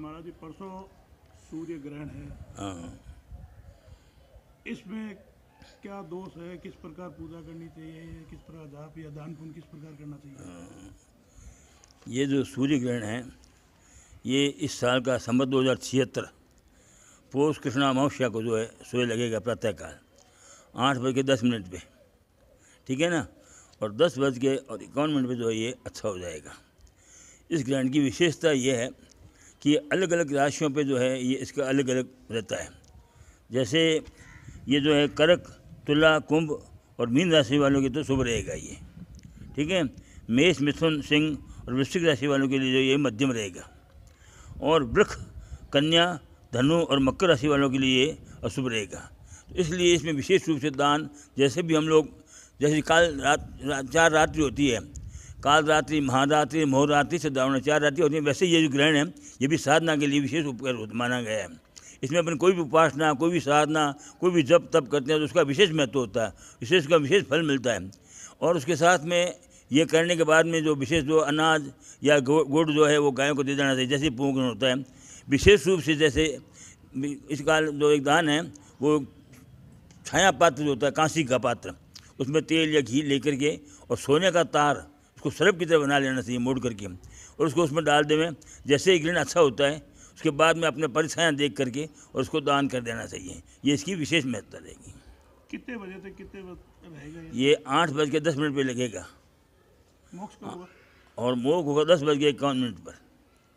महाराज जी परसों सूर्य ग्रहण है हाँ। इसमें क्या दोष है किस प्रकार पूजा करनी चाहिए किस प्रकार जाप या दान पुण्य किस प्रकार करना चाहिए हाँ। ये जो सूर्य ग्रहण है ये इस साल का संबत दो हज़ार छिहत्तर पोष कृष्णा अमावस्या को जो है सूर्य लगेगा प्रातःकाल आठ बज के दस मिनट पे ठीक है ना और दस बज के और इक्यावन मिनट पे जो है ये अच्छा हो जाएगा इस ग्रहण की विशेषता ये है कि अलग अलग राशियों पे जो है ये इसका अलग अलग रहता है जैसे ये जो है करक तुला कुंभ और मीन राशि वालों के तो शुभ रहेगा ये ठीक है मेष मिथुन सिंह और वृश्चिक राशि वालों के लिए जो ये मध्यम रहेगा और वृक्ष कन्या धनु और मकर राशि वालों के लिए अशुभ रहेगा तो इसलिए इसमें विशेष रूप से दान जैसे भी हम लोग जैसे काल रात, रात चार रात्रि होती है कालरात्रि महारात्रि मोहरात्रि से चार रात्रि होती है वैसे ये जो ग्रहण है ये भी साधना के लिए विशेष उपकार माना गया है इसमें अपन कोई भी उपासना कोई भी साधना कोई भी जप तप करते हैं तो उसका विशेष महत्व होता है विशेष का विशेष फल मिलता है और उसके साथ में ये करने के बाद में जो विशेष जो अनाज या गुड़ जो है वो गायों को दे देना चाहिए जैसे पूंगन होता है विशेष रूप से जैसे इस काल जो एक दान है वो छाया पात्र जो होता है कांसी का पात्र उसमें तेल या घी लेकर के और सोने का तार उसको सरप की तरह बना लेना चाहिए मोड़ करके और उसको उसमें डाल देवें जैसे ही ग्रीन अच्छा होता है उसके बाद में अपने परिछाया देख करके और उसको दान कर देना चाहिए ये इसकी विशेष महत्ता रहेगी कितने बजे तक कितने रहेगा ये आठ बज के दस मिनट पर लगेगा और मोक होगा दस बज के इक्यावन मिनट पर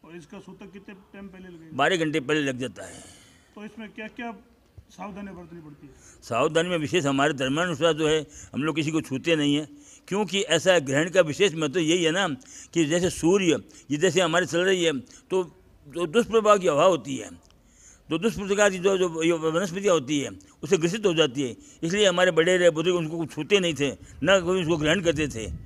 और इसका सूतक कितने टाइम पहले लगेगा बारह घंटे पहले लग जाता है तो इसमें क्या क्या सावधानी बरतनी पड़ती है सावधानी में विशेष हमारे धर्मानुसार जो है हम लोग किसी को छूते नहीं हैं क्योंकि ऐसा ग्रहण का विशेष महत्व तो यही है ना कि जैसे सूर्य ये जैसे हमारे चल रही है तो जो दुष्प्रभाव की हवा होती है तो दुष्प्रकार की जो जो वनस्पतियाँ होती है उसे ग्रसित हो जाती है इसलिए हमारे बड़े रहे बुजुर्ग उनको कुछ छूते नहीं थे ना कोई उसको ग्रहण करते थे